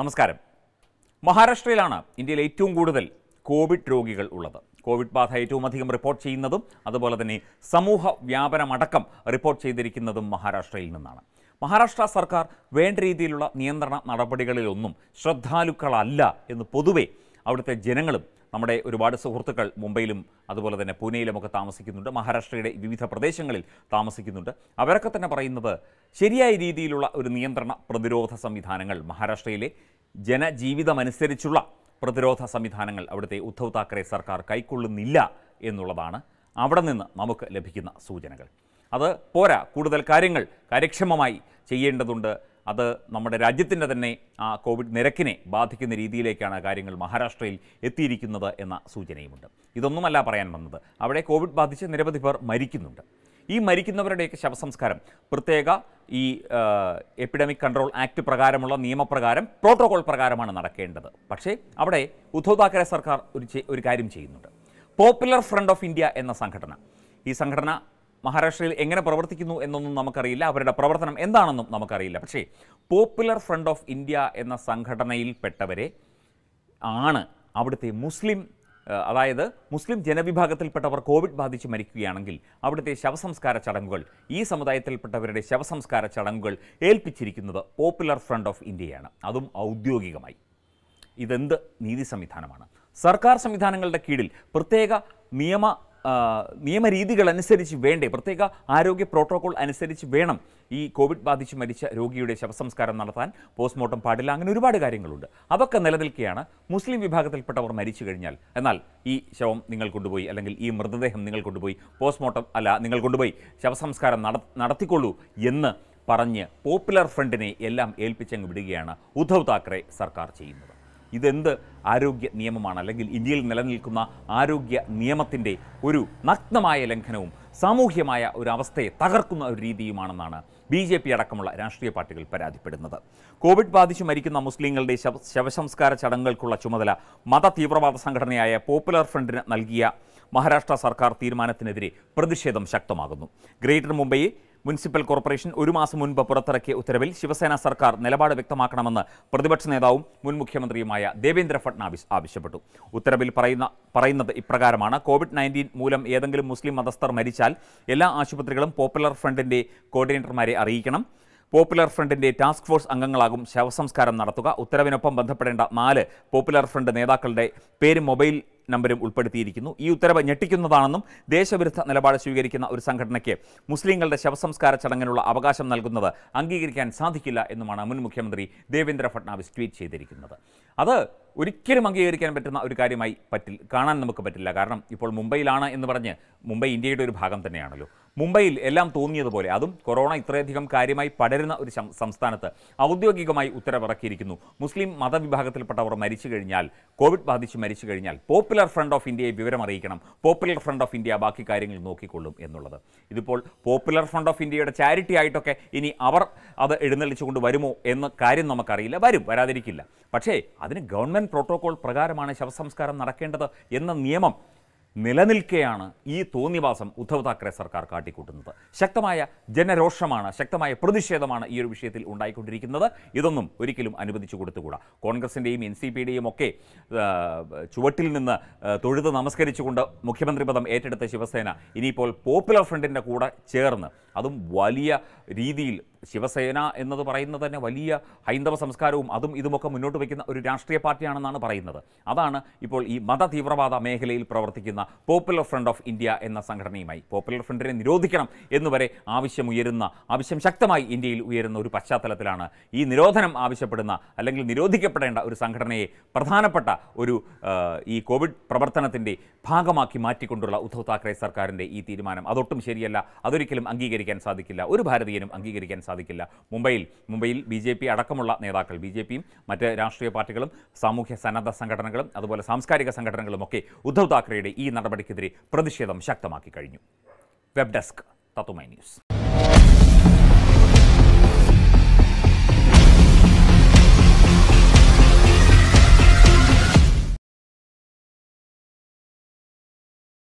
നമസ്കാരം മഹാരാഷ്ട്രയിലാണ് ഇന്ത്യയിൽ ഏറ്റവും കൂടുതൽ കോവിഡ് രോഗികൾ ഉള്ളത് കോവിഡ് ബാധ ഏറ്റവും അധികം റിപ്പോർട്ട് ചെയ്യുന്നതും അതുപോലെ തന്നെ സമൂഹ വ്യാപനമടക്കം റിപ്പോർട്ട് ചെയ്തിരിക്കുന്നതും മഹാരാഷ്ട്രയിൽ നിന്നാണ് മഹാരാഷ്ട്ര സർക്കാർ വേണ്ട രീതിയിലുള്ള നിയന്ത്രണ നടപടികളിലൊന്നും ശ്രദ്ധാലുക്കളല്ല എന്ന് പൊതുവെ അവിടുത്തെ ജനങ്ങളും നമ്മുടെ ഒരുപാട് സുഹൃത്തുക്കൾ മുംബൈയിലും അതുപോലെ തന്നെ പൂനെയിലുമൊക്കെ താമസിക്കുന്നുണ്ട് മഹാരാഷ്ട്രയുടെ വിവിധ പ്രദേശങ്ങളിൽ താമസിക്കുന്നുണ്ട് അവരൊക്കെ തന്നെ പറയുന്നത് ശരിയായ രീതിയിലുള്ള ഒരു നിയന്ത്രണ പ്രതിരോധ സംവിധാനങ്ങൾ മഹാരാഷ്ട്രയിലെ ജനജീവിതമനുസരിച്ചുള്ള പ്രതിരോധ സംവിധാനങ്ങൾ അവിടുത്തെ ഉദ്ധവ് താക്കറെ സർക്കാർ കൈക്കൊള്ളുന്നില്ല എന്നുള്ളതാണ് അവിടെ നിന്ന് നമുക്ക് ലഭിക്കുന്ന സൂചനകൾ അത് പോരാ കൂടുതൽ കാര്യങ്ങൾ കാര്യക്ഷമമായി ചെയ്യേണ്ടതുണ്ട് അത് നമ്മുടെ രാജ്യത്തിൻ്റെ തന്നെ ആ കോവിഡ് നിരക്കിനെ ബാധിക്കുന്ന രീതിയിലേക്കാണ് കാര്യങ്ങൾ മഹാരാഷ്ട്രയിൽ എത്തിയിരിക്കുന്നത് എന്ന സൂചനയുമുണ്ട് ഇതൊന്നുമല്ല പറയാൻ വന്നത് അവിടെ കോവിഡ് ബാധിച്ച് നിരവധി പേർ മരിക്കുന്നുണ്ട് ഈ മരിക്കുന്നവരുടെയൊക്കെ ശവസംസ്കാരം പ്രത്യേക ഈ എപ്പിഡമിക് കൺട്രോൾ ആക്ട് പ്രകാരമുള്ള നിയമപ്രകാരം പ്രോട്ടോകോൾ പ്രകാരമാണ് നടക്കേണ്ടത് പക്ഷേ അവിടെ ഉദ്ധവ് താക്കറെ സർക്കാർ ഒരു ഒരു കാര്യം ചെയ്യുന്നുണ്ട് പോപ്പുലർ ഫ്രണ്ട് ഓഫ് ഇന്ത്യ എന്ന സംഘടന ഈ സംഘടന മഹാരാഷ്ട്രയിൽ എങ്ങനെ പ്രവർത്തിക്കുന്നു എന്നൊന്നും നമുക്കറിയില്ല അവരുടെ പ്രവർത്തനം എന്താണെന്നും നമുക്കറിയില്ല പക്ഷേ പോപ്പുലർ ഫ്രണ്ട് ഓഫ് ഇന്ത്യ എന്ന സംഘടനയിൽപ്പെട്ടവരെ ആണ് അവിടുത്തെ മുസ്ലിം അതായത് മുസ്ലിം ജനവിഭാഗത്തിൽപ്പെട്ടവർ കോവിഡ് ബാധിച്ച് മരിക്കുകയാണെങ്കിൽ അവിടുത്തെ ശവസംസ്കാര ചടങ്ങുകൾ ഈ സമുദായത്തിൽപ്പെട്ടവരുടെ ശവസംസ്കാര ചടങ്ങുകൾ ഏൽപ്പിച്ചിരിക്കുന്നത് പോപ്പുലർ ഫ്രണ്ട് ഓഫ് ഇന്ത്യയാണ് അതും ഔദ്യോഗികമായി ഇതെന്ത് നീതി സംവിധാനമാണ് സർക്കാർ സംവിധാനങ്ങളുടെ കീഴിൽ പ്രത്യേക നിയമ നിയമരീതികൾ അനുസരിച്ച് വേണ്ടേ പ്രത്യേക ആരോഗ്യ പ്രോട്ടോകോൾ അനുസരിച്ച് വേണം ഈ കോവിഡ് ബാധിച്ച് മരിച്ച രോഗിയുടെ ശവസംസ്കാരം നടത്താൻ പോസ്റ്റ്മോർട്ടം പാടില്ല അങ്ങനെ ഒരുപാട് കാര്യങ്ങളുണ്ട് അതൊക്കെ നിലനിൽക്കുകയാണ് മുസ്ലിം വിഭാഗത്തിൽപ്പെട്ടവർ മരിച്ചു കഴിഞ്ഞാൽ എന്നാൽ ഈ ശവം നിങ്ങൾ കൊണ്ടുപോയി അല്ലെങ്കിൽ ഈ മൃതദേഹം നിങ്ങൾ കൊണ്ടുപോയി പോസ്റ്റ്മോർട്ടം അല്ല നിങ്ങൾ കൊണ്ടുപോയി ശവസംസ്കാരം നടത്തിക്കൊള്ളൂ എന്ന് പറഞ്ഞ് പോപ്പുലർ ഫ്രണ്ടിനെ എല്ലാം ഏൽപ്പിച്ചങ്ങ് വിടുകയാണ് ഉദ്ധവ് താക്കറെ സർക്കാർ ചെയ്യുന്നത് ഇതെന്ത് ആരോഗ്യ നിയമമാണ് അല്ലെങ്കിൽ ഇന്ത്യയിൽ നിലനിൽക്കുന്ന ആരോഗ്യ നിയമത്തിൻ്റെ ഒരു നഗ്നമായ ലംഘനവും സാമൂഹ്യമായ ഒരു അവസ്ഥയെ തകർക്കുന്ന ഒരു രീതിയുമാണെന്നാണ് ബി ജെ പി അടക്കമുള്ള രാഷ്ട്രീയ പാർട്ടികൾ പരാതിപ്പെടുന്നത് കോവിഡ് ബാധിച്ച് മരിക്കുന്ന മുസ്ലിങ്ങളുടെ ശവസംസ്കാര ചടങ്ങുകൾക്കുള്ള ചുമതല മത തീവ്രവാദ സംഘടനയായ പോപ്പുലർ ഫ്രണ്ടിന് നൽകിയ മഹാരാഷ്ട്ര സർക്കാർ തീരുമാനത്തിനെതിരെ പ്രതിഷേധം ശക്തമാകുന്നു ഗ്രേറ്റർ മുംബൈയെ മുനിസിപ്പൽ കോർപ്പറേഷൻ ഒരു മാസം മുൻപ് പുറത്തിറക്കിയ ഉത്തരവിൽ ശിവസേന സർക്കാർ നിലപാട് വ്യക്തമാക്കണമെന്ന് പ്രതിപക്ഷ നേതാവും മുൻ മുഖ്യമന്ത്രിയുമായ ദേവേന്ദ്ര ഫട്നാവിസ് ആവശ്യപ്പെട്ടു ഉത്തരവിൽ പറയുന്ന പറയുന്നത് ഇപ്രകാരമാണ് കോവിഡ് നയൻറ്റീൻ മൂലം ഏതെങ്കിലും മുസ്ലിം മതസ്ഥർ മരിച്ചാൽ എല്ലാ ആശുപത്രികളും പോപ്പുലർ ഫ്രണ്ടിൻ്റെ കോർഡിനേറ്റർമാരെ അറിയിക്കണം പോപ്പുലർ ഫ്രണ്ടിന്റെ ടാസ്ക് ഫോഴ്സ് അംഗങ്ങളാകും ശവസംസ്കാരം നടത്തുക ഉത്തരവിനൊപ്പം ബന്ധപ്പെടേണ്ട നാല് പോപ്പുലർ ഫ്രണ്ട് നേതാക്കളുടെ പേര് മൊബൈൽ നമ്പരും ഉൾപ്പെടുത്തിയിരിക്കുന്നു ഈ ഉത്തരവ് ഞെട്ടിക്കുന്നതാണെന്നും ദേശവിരുദ്ധ നിലപാട് സ്വീകരിക്കുന്ന ഒരു സംഘടനയ്ക്ക് മുസ്ലിങ്ങളുടെ ശവസംസ്കാര ചടങ്ങിനുള്ള അവകാശം നൽകുന്നത് അംഗീകരിക്കാൻ സാധിക്കില്ല എന്നുമാണ് മുൻ മുഖ്യമന്ത്രി ദേവേന്ദ്ര ഫട്നാവിസ് ട്വീറ്റ് ചെയ്തിരിക്കുന്നത് അത് ഒരിക്കലും അംഗീകരിക്കാൻ പറ്റുന്ന ഒരു കാര്യമായി പറ്റില്ല കാണാൻ നമുക്ക് പറ്റില്ല കാരണം ഇപ്പോൾ മുംബൈയിലാണ് എന്ന് പറഞ്ഞ് മുംബൈ ഇന്ത്യയുടെ ഒരു ഭാഗം തന്നെയാണല്ലോ മുംബൈയിൽ എല്ലാം തോന്നിയതുപോലെ അതും കൊറോണ ഇത്രയധികം കാര്യമായി പടരുന്ന ഒരു സംസ്ഥാനത്ത് ഔദ്യോഗികമായി ഉത്തരവിറക്കിയിരിക്കുന്നു മുസ്ലിം മതവിഭാഗത്തിൽപ്പെട്ടവർ മരിച്ചു കഴിഞ്ഞാൽ കോവിഡ് ബാധിച്ച് മരിച്ചു കഴിഞ്ഞാൽ പോപ്പുലർ ഫ്രണ്ട് ഓഫ് ഇന്ത്യയെ വിവരം അറിയിക്കണം പോപ്പുലർ ഫ്രണ്ട് ഓഫ് ഇന്ത്യ ബാക്കി കാര്യങ്ങൾ നോക്കിക്കൊള്ളും എന്നുള്ളത് ഇതിപ്പോൾ പോപ്പുലർ ഫ്രണ്ട് ഓഫ് ഇന്ത്യയുടെ ചാരിറ്റി ആയിട്ടൊക്കെ ഇനി അവർ അത് എഴുന്നള്ളിച്ചുകൊണ്ട് വരുമോ എന്ന കാര്യം നമുക്കറിയില്ല വരും വരാതിരിക്കില്ല പക്ഷേ അതിന് ഗവൺമെൻറ് പ്രോട്ടോകോൾ പ്രകാരമാണ് ശവസംസ്കാരം നടക്കേണ്ടത് എന്ന നിയമം നിലനിൽക്കെയാണ് ഈ തോന്നിവാസം ഉദ്ധവ് താക്കറെ സർക്കാർ കാട്ടിക്കൂട്ടുന്നത് ശക്തമായ ജനരോഷമാണ് ശക്തമായ പ്രതിഷേധമാണ് ഈ ഒരു വിഷയത്തിൽ ഉണ്ടായിക്കൊണ്ടിരിക്കുന്നത് ഇതൊന്നും ഒരിക്കലും അനുവദിച്ചു കൊടുത്തുകൂടാ കോൺഗ്രസിൻ്റെയും എൻ സി പിയുടെയും ഒക്കെ ചുവട്ടിൽ നിന്ന് തൊഴുത് നമസ്കരിച്ചുകൊണ്ട് മുഖ്യമന്ത്രി പദം ഏറ്റെടുത്ത ശിവസേന ഇനിയിപ്പോൾ പോപ്പുലർ ഫ്രണ്ടിൻ്റെ കൂടെ ചേർന്ന് അതും വലിയ രീതിയിൽ ശിവസേന എന്നത് പറയുന്നത് തന്നെ വലിയ ഹൈന്ദവ സംസ്കാരവും അതും ഇതുമൊക്കെ മുന്നോട്ട് വയ്ക്കുന്ന ഒരു രാഷ്ട്രീയ പാർട്ടിയാണെന്നാണ് പറയുന്നത് അതാണ് ഇപ്പോൾ ഈ മത തീവ്രവാദ മേഖലയിൽ പ്രവർത്തിക്കുന്ന പോപ്പുലർ ഫ്രണ്ട് ഓഫ് ഇന്ത്യ എന്ന സംഘടനയുമായി പോപ്പുലർ ഫ്രണ്ടിനെ നിരോധിക്കണം എന്നുവരെ ആവശ്യമുയരുന്ന ആവശ്യം ശക്തമായി ഇന്ത്യയിൽ ഉയരുന്ന ഒരു പശ്ചാത്തലത്തിലാണ് ഈ നിരോധനം ആവശ്യപ്പെടുന്ന അല്ലെങ്കിൽ നിരോധിക്കപ്പെടേണ്ട ഒരു സംഘടനയെ പ്രധാനപ്പെട്ട ഒരു ഈ കോവിഡ് പ്രവർത്തനത്തിൻ്റെ ഭാഗമാക്കി മാറ്റിക്കൊണ്ടുള്ള ഉദ്ധവ് താക്കറെ സർക്കാരിൻ്റെ ഈ തീരുമാനം അതൊട്ടും ശരിയല്ല അതൊരിക്കലും അംഗീകരിക്കാൻ സാധിക്കില്ല ഒരു ഭാരതീയനും അംഗീകരിക്കാൻ സാധിക്കില്ല മുംബൈയിൽ മുംബൈയിൽ ബി ജെ പി അടക്കമുള്ള നേതാക്കൾ ബി ജെ പിയും മറ്റ് രാഷ്ട്രീയ പാർട്ടികളും സാമൂഹ്യ സന്നദ്ധ സംഘടനകളും അതുപോലെ സാംസ്കാരിക സംഘടനകളും ഒക്കെ ഉദ്ധവ് താക്കറെയുടെ ഈ നടപടിക്കെതിരെ പ്രതിഷേധം ശക്തമാക്കി കഴിഞ്ഞു വെബ് ഡെസ്ക് തത്തുമൈ ന്യൂസ്